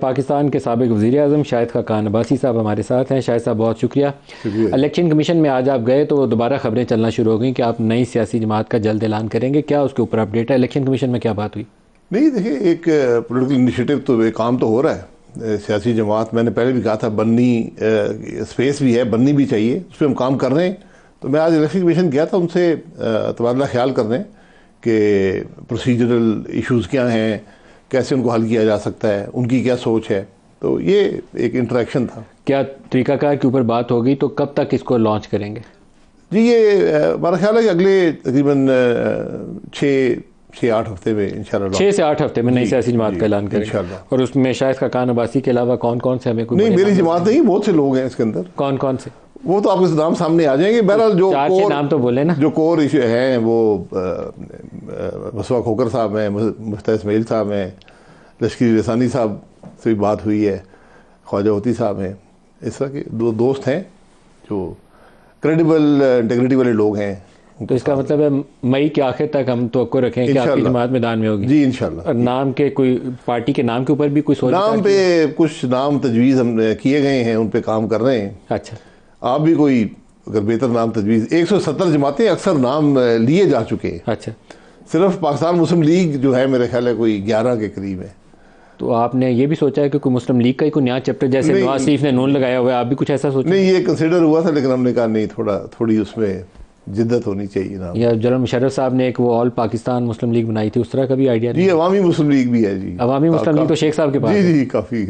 पाकिस्तान के सबक वज़ी अजम शाहिद खान अबासी साहब हमारे साथ हैं शाहिद साहब बहुत शुक्रिया इलेक्शन कमीशन में आज आप गए तो दोबारा खबरें चलना शुरू हो गई कि आप नई सियासी जमात का जल्द ऐलान करेंगे क्या उसके ऊपर अपडेट है इलेक्शन कमीशन में क्या बात हुई नहीं देखिए एक पोलिटिकल इनिशियटिव तो एक काम तो हो रहा है सियासी जमात मैंने पहले भी कहा था बननी स्पेस भी है बननी भी चाहिए उस पर हम काम कर रहे हैं तो मैं आज इलेक्शन कमीशन गया था उनसे तबादला ख्याल कर रहे हैं कि प्रोसीजरल इशूज़ क्या हैं कैसे उनको हल किया जा सकता है उनकी क्या सोच है तो ये एक इंटरेक्शन था क्या तरीकाकार के ऊपर बात होगी तो कब तक इसको लॉन्च करेंगे जी ये हमारा ख्याल है कि अगले तकरीबन छः छः आठ हफ्ते में इंशाल्लाह छः से आठ हफ्ते में नई सियासी जमात का ऐलान करें और उसमें शायद का कान अबासी के अलावा कौन कौन से हमें कोई नहीं मेरी जमात नहीं बहुत से लोग हैं इसके अंदर कौन कौन से वो तो आपके नाम सामने आ जाएंगे बहरहाल जो कोर, नाम तो बोले ना जो कोर इशू हैं वो मसवा खोकर साहब हैं मुश्ता इसमाइल साहब हैं लश्करी रसानी साहब से भी बात हुई है ख्वाजा होती साहब हैं इस तरह के दो दोस्त हैं जो क्रेडिबल इंटेग्रिटी वाले लोग हैं तो इसका मतलब है मई के आखिर तक हम तो रखें कि आपकी जमात मैदान में होगी जी इनशाला और नाम के कोई पार्टी के नाम के ऊपर भी कुछ नाम पे कुछ नाम तजवीज़ हम किए गए हैं उन पे काम कर रहे हैं अच्छा आप भी कोई अगर बेहतर नाम तजवीज़ एक सौ सत्तर जमातें अक्सर नाम लिए जा चुके हैं अच्छा सिर्फ पाकिस्तान मुस्लिम लीग जो है मेरे ख्याल है कोई ग्यारह के करीब है तो आपने ये भी सोचा है कि कोई मुस्लिम लीग का ही कोई नया चैप्टर जैसे नवाज शरीफ ने नून लगाया हुआ है आप भी कुछ ऐसा सोचा नहीं ये कंसिडर हुआ था लेकिन हमने कहा नहीं थोड़ा थोड़ी उसमें जिद्दत होनी चाहिए ना या जनरल मुशरफ साहब ने एक वो ऑल पाकिस्तान मुस्लिम लीग बनाई थी उस तरह का भी आइडिया नहीं अवामी मुस्लिम लीग भी है जी अवामी मुस्लिम हाँ, लीग तो शेख साहब के पास जी जी काफ़ी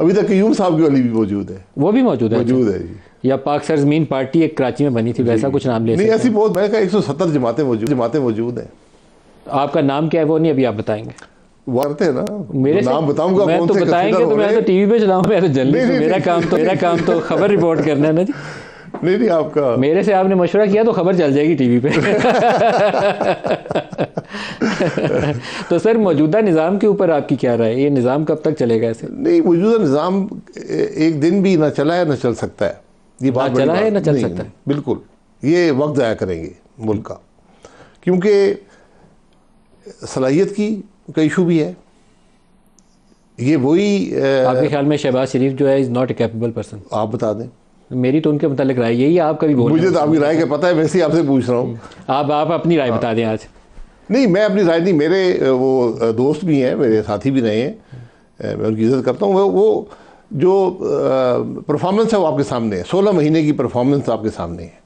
अभी तक क्यूम साहब की वाली भी मौजूद है वो भी मौजूद है मौजूद अच्छा। है जी या पाक सरजमीन पार्टी एक कराची में बनी थी वैसा कुछ नाम ले नहीं ऐसी बहुत मैं एक सौ सत्तर जमाते मौजूद जमाते मौजूद हैं आपका नाम क्या है वो नहीं अभी आप बताएंगे ना मेरे नाम बताऊंगा मैं तो बताएंगे तो मैं तो टीवी पे चलाऊं मैं तो जल्दी मेरा काम तो मेरा काम तो खबर रिपोर्ट करना है ना जी नहीं नहीं आपका मेरे से आपने मशवरा किया तो खबर चल जाएगी टीवी पे तो सर मौजूदा निज़ाम के ऊपर आपकी क्या राय ये निज़ाम कब तक चलेगा ऐसे नहीं मौजूदा निज़ाम एक दिन भी ना चला है ना चल सकता है ये बात चला है ना चल सकता है बिल्कुल ये वक्त ज़ाया करेंगे मुल्क का क्योंकि सलाहियत की का इशू भी है ये वही आपके ख्याल में शहबाज शरीफ जो है is not a capable person आप बता दें मेरी तो उनके मतलब राय यही आपका कभी बोल मुझे तो आपकी राय का पता है वैसे ही आपसे पूछ रहा हूँ आप आप अपनी राय बता दें आज नहीं मैं अपनी राय नहीं मेरे वो दोस्त भी हैं मेरे साथी भी रहे हैं मैं उनकी इज्जत करता हूँ वो, वो जो परफॉर्मेंस है वो आपके सामने है सोलह महीने की परफॉर्मेंस आपके सामने है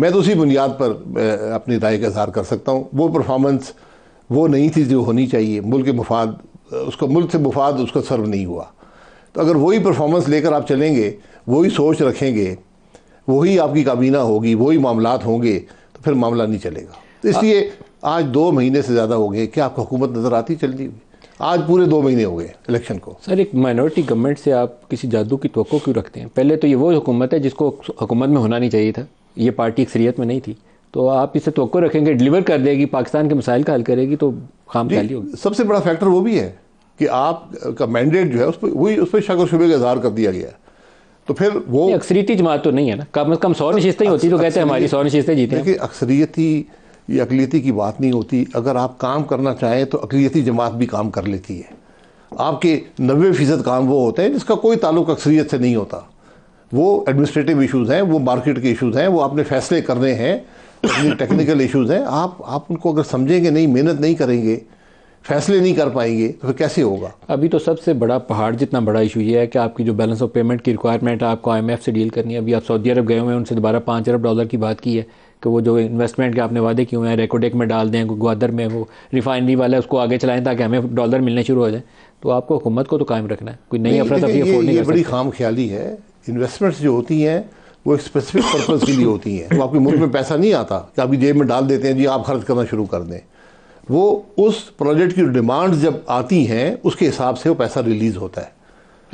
मैं तो उसी बुनियाद पर अपनी राय का इजहार कर सकता हूँ वो परफॉर्मेंस वो नहीं थी जो होनी चाहिए मुल्क के मुफाद उसका मुल्क से मुफाद उसका सर्व नहीं हुआ तो अगर वही परफॉर्मेंस लेकर आप चलेंगे वही सोच रखेंगे वही आपकी काबीना होगी वही मामला होंगे तो फिर मामला नहीं चलेगा तो इसलिए आज दो महीने से ज़्यादा हो गए क्या आपको हुकूमत नज़र आती चलती हुई आज पूरे दो महीने हो गए इलेक्शन को सर एक माइनॉरिटी गवर्नमेंट से आप किसी जादू की तो क्यों रखते हैं पहले तो ये वो हुकूमत है जिसको हुकूमत में होना नहीं चाहिए था ये पार्टी अक्सरीत में नहीं थी तो आप इसे तो रखेंगे डिलीवर कर देगी पाकिस्तान के मसाइल का हल करेगी तो खाम खाली होगी सबसे बड़ा फैक्टर वो भी है कि आप का मैंडेट जो है उस पर वही उस पर शक और शुबे का इजहार कर दिया गया तो फिर वो अक्सरीती जमात तो नहीं है ना कम अज कम सौ नशस्तें ही होती तो कहते हैं हमारी सौ नशस्तें जीते देखिए अक्सरियती या अकलीती की बात नहीं होती अगर आप काम करना चाहें तो अकलीती जमात भी काम कर लेती है आपके नबे फ़ीसद काम वो होते हैं जिसका कोई ताल्लुक अक्सरीत से नहीं होता वो एडमिनिस्ट्रेटिव इशूज़ हैं वो मार्केट के इशूज़ हैं वो आपने फैसले करने हैं तो ये टेक्निकल इश्यूज हैं आप आप उनको अगर समझेंगे नहीं मेहनत नहीं करेंगे फैसले नहीं कर पाएंगे तो फिर कैसे होगा अभी तो सबसे बड़ा पहाड़ जितना बड़ा इशू ये है कि आपकी जो बैलेंस ऑफ पेमेंट की रिक्वायरमेंट है आपको आई से डील करनी है अभी आप सऊदी अरब गए हुए हैं उनसे दोबारा पाँच अरब डॉलर की बात की है कि वो जो इन्वेस्टमेंट के आपने वादे किए हुए हैं रेकोडेक में डाल दें ग्वादर में वो रिफाइनरी वाला उसको आगे चलाएं ताकि हमें डॉलर मिलने शुरू हो जाए तो आपको हुकूमत को तो कायम रखना है कोई नई अफरा तफरी अफोर्ड नहीं बड़ी खाम ख्याली है इन्वेस्टमेंट्स जो होती हैं वो एक स्पेसिफिक पर्पज़ के लिए होती हैं वो आपके मुल्क में पैसा नहीं आता कि आपकी जेब में डाल देते हैं जी आप खर्च करना शुरू कर दें वो उस प्रोजेक्ट की डिमांड जब आती हैं उसके हिसाब से वो पैसा रिलीज़ होता है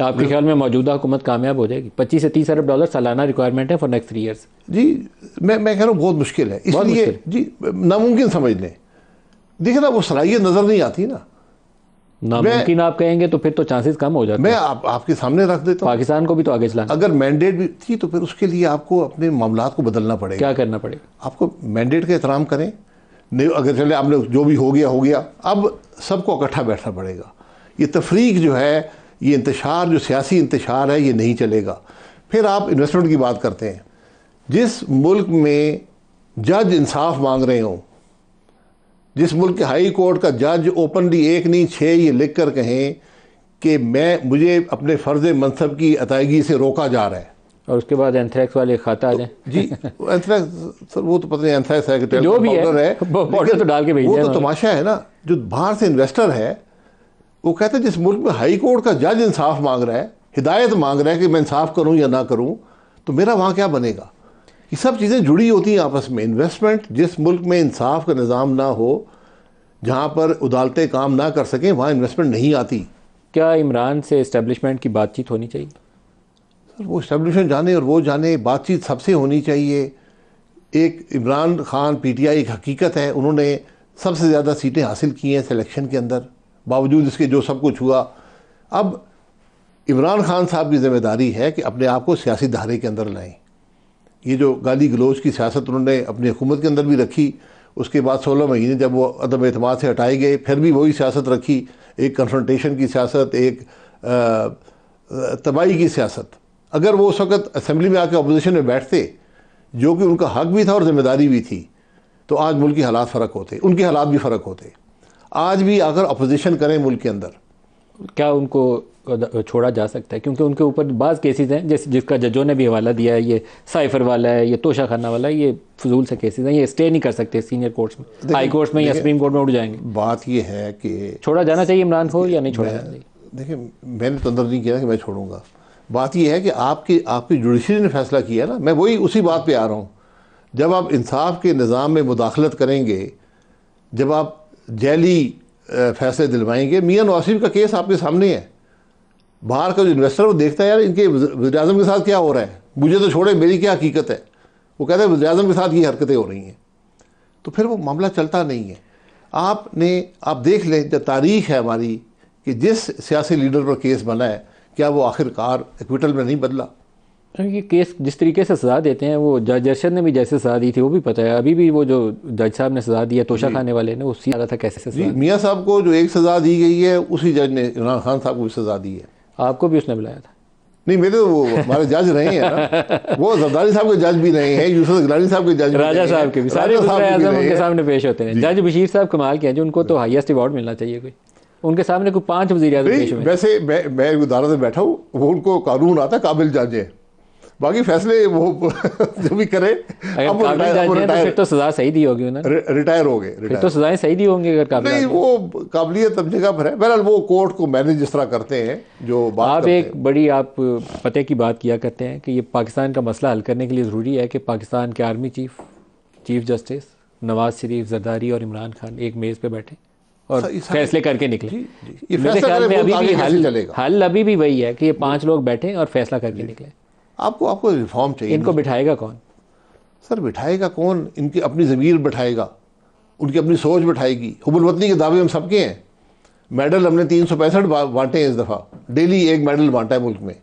आपके ख्याल में मौजूदा हुकूमत कामयाब हो जाएगी पच्चीस से तीस अरब डॉलर सालाना रिक्वायरमेंट है फॉर नेक्स्ट थ्री ईयर्स जी मैं मैं कह रहा हूँ बहुत मुश्किल है इसलिए जी नामुमकिन समझ लें देखिए ना वो सलाहियत नज़र नहीं आती ना नामुमकिन आप कहेंगे तो फिर तो चांसेस कम हो जाते मैं आप, आपके सामने रख देता हूँ पाकिस्तान को भी तो आगे चलाना अगर मैंडेट भी थी तो फिर उसके लिए आपको अपने मामला को बदलना पड़ेगा क्या करना पड़ेगा आपको मैंडेट का एहतराम करें नहीं अगर चले आपने जो भी हो गया हो गया अब सबको इकट्ठा बैठना पड़ेगा ये तफरीक जो है ये इंतशार जो सियासी इंतशार है ये नहीं चलेगा फिर आप इन्वेस्टमेंट की बात करते हैं जिस मुल्क में जज इंसाफ मांग रहे हों जिस मुल्क के हाई कोर्ट का जज ओपनली एक नहीं छः ये लिख कर कहें कि मैं मुझे अपने फ़र्ज मनसब की अदायगी से रोका जा रहा है और उसके बाद एंथ्रैक्स वाले खाता तो, जी एंथ्रैक्स सर वो तो पता नहीं है जो तो भी है, है तो डाल के भेज वो तो तमाशा है ना जो बाहर से इन्वेस्टर है वो कहते है जिस मुल्क में हाई कोर्ट का जज इंसाफ मांग रहा है हिदायत मांग रहा है कि मैं इंसाफ करूं या ना करूं तो मेरा वहाँ क्या बनेगा ये सब चीज़ें जुड़ी होती हैं आपस में इन्वेस्टमेंट जिस मुल्क में इंसाफ का निज़ाम ना हो जहाँ पर अदालतें काम ना कर सकें वहाँ इन्वेस्टमेंट नहीं आती क्या इमरान से इस्टेब्लिशमेंट की बातचीत होनी चाहिए सर वो इस्टेब्लिशमेंट जाने और वो जाने बातचीत सबसे होनी चाहिए एक इमरान खान पीटीआई एक हकीकत है उन्होंने सबसे ज़्यादा सीटें हासिल की हैं सिलेक्शन के अंदर बावजूद इसके जो सब कुछ हुआ अब इमरान खान साहब की जिम्मेदारी है कि अपने आप को सियासी धारे के अंदर लाएं ये जो गाली गलोच की सियासत उन्होंने अपनी हुकूमत के अंदर भी रखी उसके बाद सोलह महीने जब वो अदम अतमाद से हटाए गए फिर भी वही सियासत रखी एक कन्फ्रंटेशन की सियासत एक तबाही की सियासत अगर वो उस वक्त असम्बली में आकर अपोजिशन में बैठते जो कि उनका हक भी था और ज़िम्मेदारी भी थी तो आज मुल्क के हालात फ़र्क होते उनके हालात भी फ़र्क होते आज भी अगर अपोजिशन करें मुल्क के अंदर क्या उनको छोड़ा जा सकता है क्योंकि उनके ऊपर बाज़ केसेस हैं जैसे जिसका जजों ने भी हवाला दिया है ये साइफर वाला है ये तोशा खाना वाला है ये फजूल से केसेस हैं ये स्टे नहीं कर सकते सीनियर कोर्ट्स में हाई कोर्ट्स में या सुप्रीम कोर्ट में उठ जाएंगे बात ये है कि छोड़ा जाना चाहिए इमरान को या नहीं छोड़ा जाना चाहिए देखिए मैंने तंदर तो नहीं किया कि मैं छोड़ूंगा बात यह है कि आपकी आपकी जुडिशरी ने फैसला किया ना मैं वही उसी बात पर आ रहा हूँ जब आप इंसाफ के निज़ाम में मुदाखलत करेंगे जब आप जैली फैसले दिलवाएंगे मियाँ नवासिफ का केस आपके सामने है बाहर का जो इन्वेस्टर वो देखता है यार इनके वजी के साथ क्या हो रहा है मुझे तो छोड़े मेरी क्या हकीकत है वो कहते हैं वजी के साथ ये हरकतें हो रही हैं तो फिर वो मामला चलता नहीं है आपने आप देख लें जब तारीख है हमारी कि जिस सियासी लीडर पर केस बना है क्या वो आखिरकार एक्विटल में नहीं बदला ये केस जिस तरीके से सजा देते हैं वो जज अर्शद ने भी जैसे सजा दी थी वो भी पता है अभी भी वो जो जज साहब ने सजा दी है तोशा खाने वाले ने उसी आ रहा था कैसे सजा मियाँ साहब को जो एक सज़ा दी गई है उसी जज ने इमरान खान साहब को भी सज़ा दी है आपको भी उसने बुलाया था नहीं मेरे तो वो हमारे जज रहे हैं वो जरदारी साहब के जज भी रहे हैं यूसुफ जगदारी साहब के जज राजा साहब के भी सारे उनके सामने पेश होते हैं जज बशीर साहब कमाल के हैं जो उनको तो हाईएस्ट अवार्ड मिलना चाहिए कोई उनके सामने कोई पांच वजीर आजम पेश हुए वैसे मैं मैं एक से बैठा हूँ वो उनको कानून आता काबिल जज है बाकी फैसले वो जो भी करे अब रिटायर तो, तो सजा सही दी होगी उन्होंने रिटायर हो गए तो सजाएं सही दी होंगी अगर काबिल नहीं वो काबिलियत अब जगह पर है बहरहाल वो कोर्ट को मैनेज जिस तरह करते हैं जो बात आप एक बड़ी आप पते की बात किया करते हैं कि ये पाकिस्तान का मसला हल करने के लिए ज़रूरी है कि पाकिस्तान के army chief chief justice Nawaz Sharif Zardari और इमरान खान एक मेज़ पर बैठे और फैसले करके निकले ये फैसला में अभी भी हल हल अभी भी वही है कि ये पाँच लोग बैठे और फैसला करके निकले आपको आपको रिफॉर्म चाहिए इनको बिठाएगा कौन सर बिठाएगा कौन इनकी अपनी ज़मीर बिठाएगा उनकी अपनी सोच बिठाएगी हुबुलवतनी के दावे हम सबके हैं मेडल हमने तीन सौ पैंसठ बांटे हैं इस दफ़ा डेली एक मेडल बांटा है मुल्क में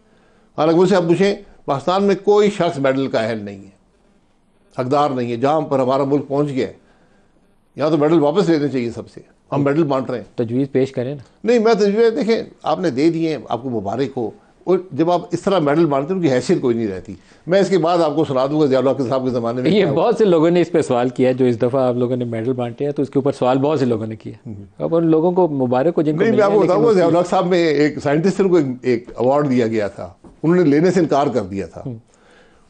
हालांकि मुझसे आप पूछें पाकिस्तान में कोई शख्स मेडल का अहल नहीं है हकदार नहीं है जहाँ पर हमारा मुल्क पहुँच गया है यहाँ तो मेडल वापस लेने चाहिए सबसे हम मेडल बांट रहे हैं तजवीज़ पेश करें ना नहीं मैं तजवीज़ देखें आपने दे दिए आपको मुबारक हो और जब आप इस तरह मेडल मारते हैं उनकी हैसियत कोई नहीं रहती मैं इसके बाद आपको सुना दूंगा जयाल के साहब के ज़माने में ये बहुत से लोगों ने इस पर सवाल किया जो इस दफ़ा आप लोगों ने मेडल बांटे हैं तो इसके ऊपर सवाल बहुत से लोगों ने किया हम्म। अब उन लोगों को मुबारक हो जिनको नहीं मैं आपको बताऊंगा जयाल साहब में एक साइंटिस्ट को एक अवार्ड दिया गया था उन्होंने लेने से इनकार कर दिया था हम्म।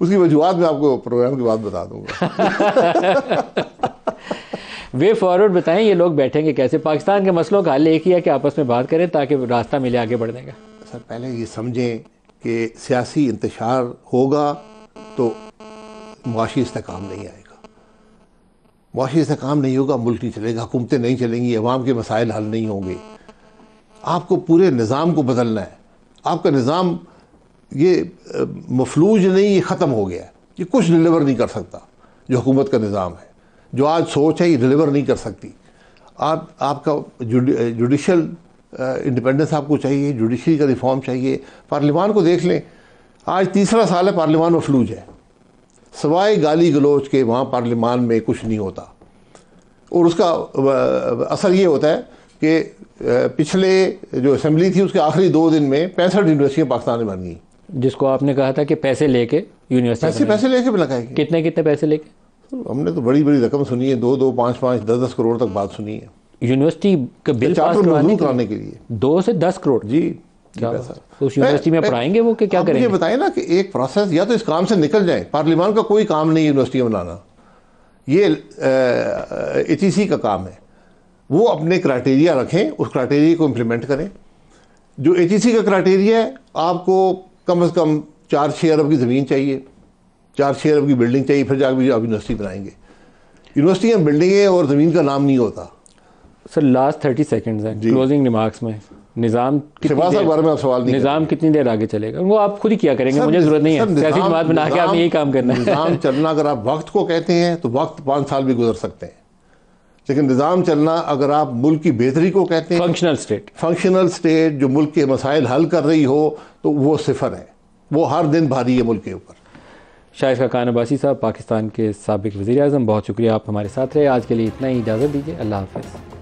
उसकी वजूहत मैं आपको प्रोग्राम के बाद बता दूंगा वे फॉरवर्ड बताएं ये लोग बैठेंगे कैसे पाकिस्तान के मसलों का हल एक ही है कि आपस में बात करें ताकि रास्ता मिले आगे बढ़ने का सर पहले ये समझें कि सियासी इंतशार होगा तो मुआशी इसकाम नहीं आएगा मुआशी इसकाम नहीं होगा मुल्क नहीं चलेगा हुकूमतें नहीं चलेंगी अवाम के मसाइल हल नहीं होंगे आपको पूरे निज़ाम को बदलना है आपका निज़ाम ये मफलूज नहीं ये ख़त्म हो गया है ये कुछ डिलीवर नहीं कर सकता जो हुकूमत का निज़ाम है जो आज सोच है ये डिलीवर नहीं कर सकती आप आपका जुडिशल इंडिपेंडेंस आपको चाहिए जुडिशरी का रिफॉर्म चाहिए पार्लिमान को देख लें आज तीसरा साल है पार्लियामान में फ्लूज है सवाए गाली गलोच के वहाँ पार्लिमान में कुछ नहीं होता और उसका असर ये होता है कि पिछले जो असम्बली थी उसके आखिरी दो दिन में पैंसठ यूनिवर्सिटियाँ पाकिस्तान में बन गई जिसको आपने कहा था कि पैसे लेके यूनिवर्सिटी पैसे पैसे लेके भी लगाएंगे कितने कितने पैसे लेके हमने तो बड़ी बड़ी रकम सुनी है दो दो पाँच पाँच दस दस करोड़ तक बात सुनी है यूनिवर्सिटी का अच्छा, बिल पास करवाने के लिए दो से दस करोड़ जी क्या तो उस यूनिवर्सिटी में पढ़ाएंगे वो कि क्या करेंगे बताए ना कि एक प्रोसेस या तो इस काम से निकल जाए पार्लियामान का कोई काम नहीं यूनिवर्सिटी बनाना ये ए का काम है वो अपने क्राइटेरिया रखें उस क्राइटेरिया को इम्प्लीमेंट करें जो ए का क्राइटेरिया है आपको कम अज कम चार छः अरब की ज़मीन चाहिए चार छः अरब की बिल्डिंग चाहिए फिर जाकर आप यूनिवर्सिटी बनाएंगे यूनिवर्सिटी में बिल्डिंगें और ज़मीन का नाम नहीं होता सर लास्ट थर्टी सेकेंड है क्लोजिंग रिमार्क्स में निज़ाम बारे में सवाल नहीं निज़ाम कितनी देर आगे चलेगा वो आप खुद ही किया करेंगे मुझे ज़रूरत नहीं है ऐसी बात बना के आप यही काम करना है निज़ाम चलना अगर आप वक्त को कहते हैं तो वक्त पाँच साल भी गुजर सकते हैं लेकिन निज़ाम चलना अगर आप मुल्क की बेहतरी को कहते हैं फंक्शनल स्टेट फंक्शनल स्टेट जो मुल्क के मसाइल हल कर रही हो तो वो सिफर है वो हर दिन भारी है मुल्क के ऊपर शायद खान अब्बासी साहब पाकिस्तान के सबक वज़ी अजम बहुत शुक्रिया आप हमारे साथ रहे आज के लिए इतना ही इजाज़त दीजिए अल्लाह हाफिज़